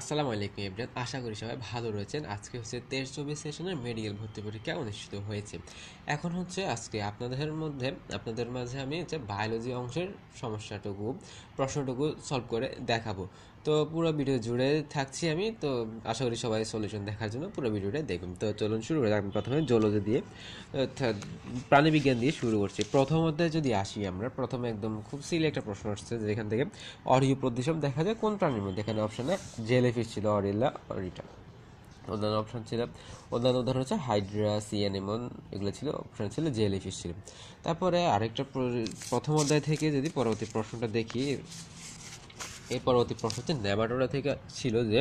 আসসালামু আলাইকুম ইবরান আশা করি সবাই ভালো রয়েছেন আজকে হচ্ছে তেইশ চব্বিশ সেশনের মেডিকেল ভর্তি পরীক্ষা অনুষ্ঠিত হয়েছে এখন হচ্ছে আজকে আপনাদের মধ্যে আপনাদের মাঝে আমি হচ্ছে বায়োলজি অংশের সমস্যাটুকু প্রশ্নটুকু সলভ করে দেখাবো তো পুরো ভিডিও জুড়ে থাকছি আমি তো আশা করি সবাই সলিউশন দেখার জন্য পুরো ভিডিওটা দেখুন তো চলুন শুরু করি আমি প্রথমে জলজ দিয়ে প্রাণীবিজ্ঞান দিয়ে শুরু করছি প্রথম অধ্যায়ে যদি আসি আমরা প্রথমে একদম খুব সিলি একটা প্রশ্ন আসছে যেখান থেকে অরিও প্রদেশম দেখা যায় কোন প্রাণীর মধ্যে এখানে অপশানে জেলিফিশ ছিল অরিলা অরিটা অন্যান্য অপশান ছিল অন্যান্য উদাহরণ হচ্ছে হাইড্রা সিএনএমন এগুলো ছিল অপশান ছিল জেলিফিশ ছিল তারপরে আরেকটা প্রথম অধ্যায় থেকে যদি পরবর্তী প্রশ্নটা দেখি এর পরবর্তী প্রশ্ন হচ্ছে নেমাটোডা থেকে ছিল যে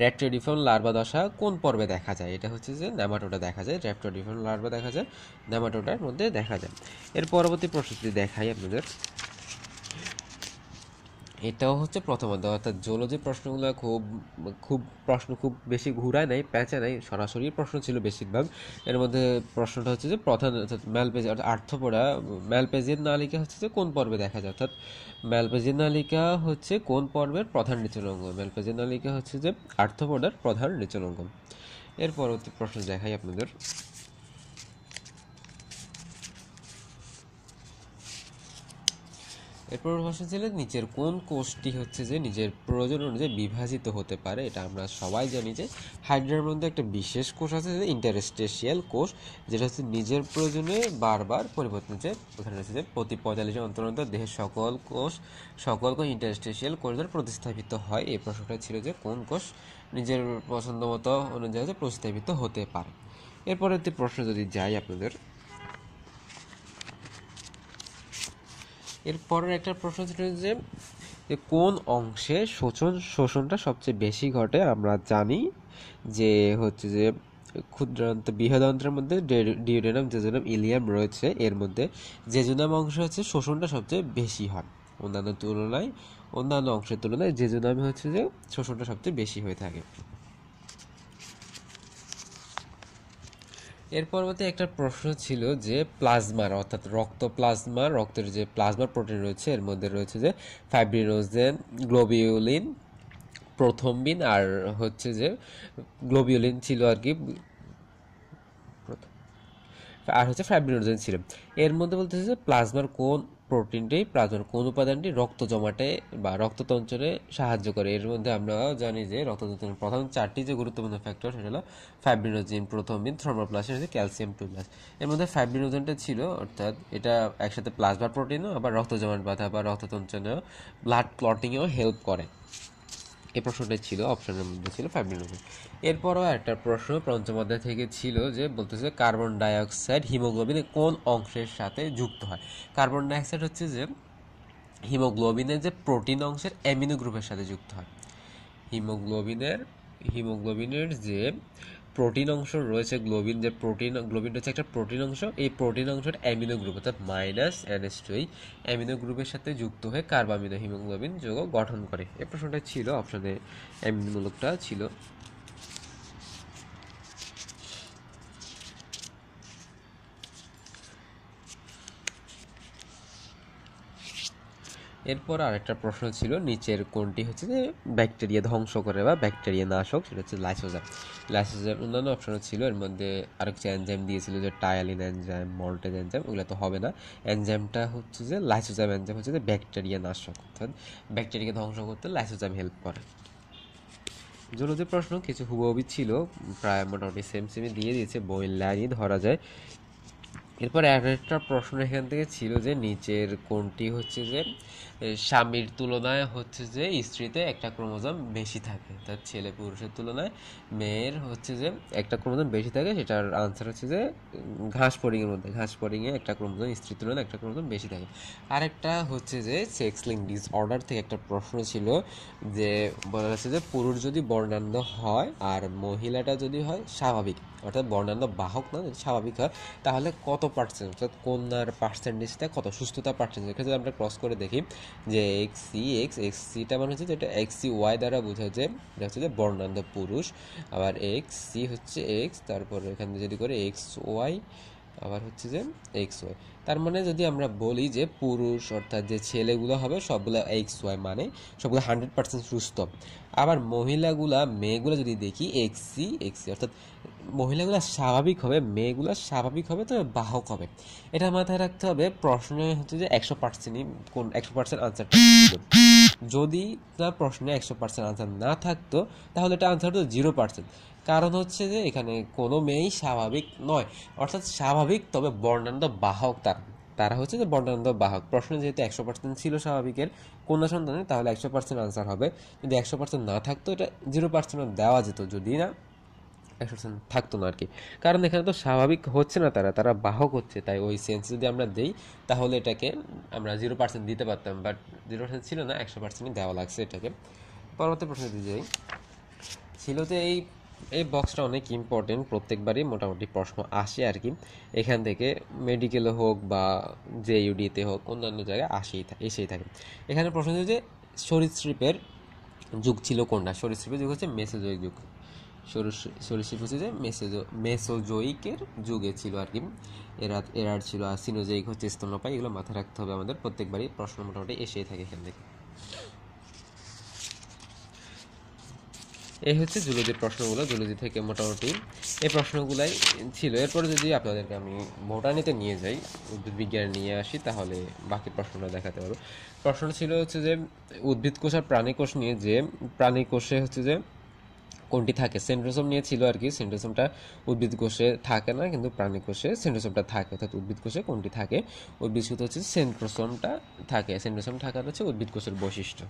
র্যাপ্টোডিফন লার্ভা দশা কোন পর্বে দেখা যায় এটা হচ্ছে যে নেমাটোডা দেখা যায় র্যাপ্টোডিফন লার্ভা দেখা যায় নেমাটোডার মধ্যে দেখা যায় এর পরবর্তী প্রশ্নটি দেখাই আপনাদের এটাও হচ্ছে প্রথম অধ্যায় অর্থাৎ জোলজি প্রশ্নগুলো খুব খুব প্রশ্ন খুব বেশি ঘুরায় নাই প্যাঁচে নাই সরাসরি প্রশ্ন ছিল বেশিরভাগ এর মধ্যে প্রশ্নটা হচ্ছে যে প্রধান অর্থাৎ ম্যালপেজ অর্থাৎ আর্থপোড়া ম্যালপেজির নালিকা হচ্ছে যে কোন পর্বে দেখা যায় অর্থাৎ ম্যালপেজির নালিকা হচ্ছে কোন পর্বের প্রধান অঙ্গ ম্যালপেজির নালিকা হচ্ছে যে আর্থপোড়ার প্রধান অঙ্গ এর পরবর্তী প্রশ্ন দেখাই আপনাদের এরপর ভাষা ছিল নিচের কোন কোষটি হচ্ছে যে নিজের প্রয়োজন অনুযায়ী বিভাজিত হতে পারে এটা আমরা সবাই জানি যে হাইড্রার মধ্যে একটা বিশেষ কোষ আছে যে ইন্টারস্টেশিয়াল কোষ যেটা হচ্ছে নিজের প্রয়োজনে বারবার পরিবর্তন হচ্ছে ওখানে হচ্ছে যে প্রতি পঁয়তাল্লিশ অন্তর অন্তর দেহের সকল কোষ সকল কোষ ইন্টারস্টেশিয়াল কোষ দ্বারা প্রতিস্থাপিত হয় এই প্রশ্নটা ছিল যে কোন কোষ নিজের পছন্দ মতো অনুযায়ী প্রতিস্থাপিত হতে পারে এরপরের প্রশ্ন যদি যাই আপনাদের এরপরের একটা প্রশ্ন ছিল যে কোন অংশে শোষণ শোষণটা সবচেয়ে বেশি ঘটে আমরা জানি যে হচ্ছে যে ক্ষুদ্রান্ত বৃহদন্ত্রের মধ্যে ডিউডেনাম জেজুনাম ইলিয়াম রয়েছে এর মধ্যে জেজুনাম অংশ হচ্ছে শোষণটা সবচেয়ে বেশি হয় অন্যান্য তুলনায় অন্যান্য অংশের তুলনায় জেজুনামে হচ্ছে যে শোষণটা সবচেয়ে বেশি হয়ে থাকে এর পরবর্তী একটা প্রশ্ন ছিল যে প্লাজমার অর্থাৎ রক্ত প্লাজমা রক্তের যে প্লাজমা প্রোটিন রয়েছে এর মধ্যে রয়েছে যে ফাইব্রিনোজেন গ্লোবিউলিন প্রথমবিন আর হচ্ছে যে গ্লোবিউলিন ছিল আর কি আর হচ্ছে ফাইব্রিনোজেন ছিল এর মধ্যে বলতেছে যে প্লাজমার কোন প্রোটিনটি প্লাজমার কোন উপাদানটি রক্ত জমাটে বা রক্ততন্ত্রে সাহায্য করে এর মধ্যে আমরা জানি যে রক্ততন্ত্রের প্রথম চারটি যে গুরুত্বপূর্ণ ফ্যাক্টর সেটা হলো ফাইব্রিনোজিন প্রোথোমিন থ্রোমোপ্লাস্ট হচ্ছে ক্যালসিয়াম টুপ্লাস এর মধ্যে ফাইব্রিনোজেনটা ছিল অর্থাৎ এটা একসাথে প্লাজমা প্রোটিনও আবার রক্ত জমাট বাধা বা রক্ততন্ত্রেও ব্লাড ক্লটিংয়েও হেল্প করে এই প্রশ্নটাই ছিল অপশনের মধ্যে ছিল ফাইভ মিনিট এরপরও একটা প্রশ্ন পঞ্চম অধ্যায় থেকে ছিল যে বলতেছে কার্বন ডাইঅক্সাইড হিমোগ্লোবিনে কোন অংশের সাথে যুক্ত হয় কার্বন ডাইঅক্সাইড হচ্ছে যে হিমোগ্লোবিনের যে প্রোটিন অংশের অ্যামিনো গ্রুপের সাথে যুক্ত হয় হিমোগ্লোবিনের হিমোগ্লোবিনের যে প্রোটিন অংশ রয়েছে গ্লোবিন যে প্রোটিন গ্লোবিন হচ্ছে একটা প্রোটিন অংশ এই প্রোটিন অংশের অ্যামিনো গ্রুপ অর্থাৎ মাইনাস এনএস টু এই অ্যামিনো গ্রুপের সাথে যুক্ত হয়ে কার্বামিনো হিমোগ্লোবিন যৌগ গঠন করে এই প্রশ্নটা ছিল অ্যামিনো অ্যামিনোমূলকটা ছিল এরপর আরেকটা প্রশ্ন ছিল নিচের কোনটি হচ্ছে যে ব্যাকটেরিয়া ধ্বংস করে বা ব্যাকটেরিয়া নাশক সেটা হচ্ছে লাইসোজাম ল্যাসেজের অন্যান্য অপশনও ছিল এর মধ্যে আরও কিছু এনজাইম দিয়েছিল যে টায়ালিন এনজাইম মল্টেজ এনজাইম ওগুলো তো হবে না এনজাইমটা হচ্ছে যে লাইসোজাম এনজাইম হচ্ছে যে ব্যাকটেরিয়া নাশক অর্থাৎ ব্যাকটেরিয়াকে ধ্বংস করতে লাইসোজাম হেল্প করে জলজ প্রশ্ন কিছু হুবহবি ছিল প্রায় মোটামুটি সেম সেমই দিয়ে দিয়েছে বই লাইনই ধরা যায় এরপর একটা প্রশ্ন এখান থেকে ছিল যে নিচের কোনটি হচ্ছে যে স্বামীর তুলনায় হচ্ছে যে স্ত্রীতে একটা ক্রোমোজম বেশি থাকে তার ছেলে পুরুষের তুলনায় মেয়ের হচ্ছে যে একটা ক্রোমোজম বেশি থাকে সেটার আনসার হচ্ছে যে ঘাস পরিংয়ের মধ্যে ঘাস পরিংয়ে একটা ক্রোমোজম স্ত্রীর তুলনায় একটা ক্রোমোজম বেশি থাকে আরেকটা হচ্ছে যে সেক্স লিং ডিসঅর্ডার থেকে একটা প্রশ্ন ছিল যে বলা যাচ্ছে যে পুরুষ যদি বর্ণান্ধ হয় আর মহিলাটা যদি হয় স্বাভাবিক অর্থাৎ বর্ণান্ধ বাহক না স্বাভাবিক হয় তাহলে কত পার্সেন্ট অর্থাৎ কন্যার পার্সেন্টেজটা কত সুস্থতা পার্সেন্টেজ এক্ষেত্রে আমরা ক্রস করে দেখি যে এক্স সি এক্স এক্স সিটা মানে হচ্ছে যেটা এক্স সি ওয়াই দ্বারা বোঝা যে এটা হচ্ছে যে বর্ণান্ধ পুরুষ আবার এক্স সি হচ্ছে এক্স তারপর এখানে যদি করে এক্স ওয়াই আবার হচ্ছে যে এক্স ওয়াই তার মানে যদি আমরা বলি যে পুরুষ অর্থাৎ যে ছেলেগুলো হবে সবগুলো এক্স ওয়াই মানে সবগুলো হান্ড্রেড পার্সেন্ট সুস্থ আবার মহিলাগুলা মেয়েগুলো যদি দেখি এক্স সি এক্স সি অর্থাৎ মহিলাগুলো স্বাভাবিক হবে মেয়েগুলো স্বাভাবিক হবে তবে বাহক হবে এটা মাথায় রাখতে হবে প্রশ্নে হচ্ছে যে একশো পার্সেন্টই কোন একশো পার্সেন্ট আনসারটা যদি তার প্রশ্নে একশো পার্সেন্ট আনসার না থাকতো তাহলে এটা আনসার হতো জিরো পার্সেন্ট কারণ হচ্ছে যে এখানে কোনো মেয়েই স্বাভাবিক নয় অর্থাৎ স্বাভাবিক তবে বর্ণান্ত বাহক তার তারা হচ্ছে যে বর্ণান্ত বাহক প্রশ্ন যেহেতু একশো পার্সেন্ট ছিল স্বাভাবিকের কোন সন্তানের তাহলে একশো পার্সেন্ট আনসার হবে যদি একশো পার্সেন্ট না থাকতো এটা জিরো পার্সেন্ট দেওয়া যেত যদি না একশো পার্সেন্ট থাকতো না আর কি কারণ এখানে তো স্বাভাবিক হচ্ছে না তারা তারা বাহক হচ্ছে তাই ওই সেন্স যদি আমরা দিই তাহলে এটাকে আমরা জিরো পার্সেন্ট দিতে পারতাম বাট জিরো পার্সেন্ট ছিল না একশো পার্সেন্ট দেওয়া লাগছে এটাকে পরবর্তী প্রশ্ন দিতে যাই ছিল তো এই এই বক্সটা অনেক ইম্পর্টেন্ট প্রত্যেকবারই মোটামুটি প্রশ্ন আসে আর কি এখান থেকে মেডিকেলে হোক বা জে ইউডিতে হোক অন্যান্য জায়গায় আসেই এসেই থাকে এখানে প্রশ্ন যে সরীসৃপের যুগ ছিল কোনটা সরীসৃপের যুগ হচ্ছে মেসেজ যুগ সরিষিপ হচ্ছে যে মেসোজো মেসোজোইকের যুগে ছিল আর কি এরা এরার ছিল আর সিনোজোইক হচ্ছে স্তন্যপায় এগুলো মাথায় রাখতে হবে আমাদের প্রত্যেকবারই প্রশ্ন মোটামুটি এসেই থাকে এখান থেকে এই হচ্ছে জুলজির প্রশ্নগুলো জুলজি থেকে মোটামুটি এই প্রশ্নগুলাই ছিল এরপরে যদি আপনাদেরকে আমি ভোটানিতে নিয়ে যাই উদ্ভিদ উদ্ভিদবিজ্ঞান নিয়ে আসি তাহলে বাকি প্রশ্নটা দেখাতে পারবো প্রশ্ন ছিল হচ্ছে যে উদ্ভিদ কোষ আর প্রাণী কোষ নিয়ে যে প্রাণী কোষে হচ্ছে যে কোনটি থাকে সেন্ট্রোসোম নিয়ে ছিল আর কি সেন্ট্রোসোমটা উদ্ভিদ কোষে থাকে না কিন্তু প্রাণী কোষে সেন্ট্রোসোমটা থাকে অর্থাৎ উদ্ভিদ কোষে কোনটি থাকে উদ্ভিদ হচ্ছে সেন্ট্রোসোমটা থাকে সেন্ট্রোসোম থাকার হচ্ছে উদ্ভিদ কোষের বৈশিষ্ট্য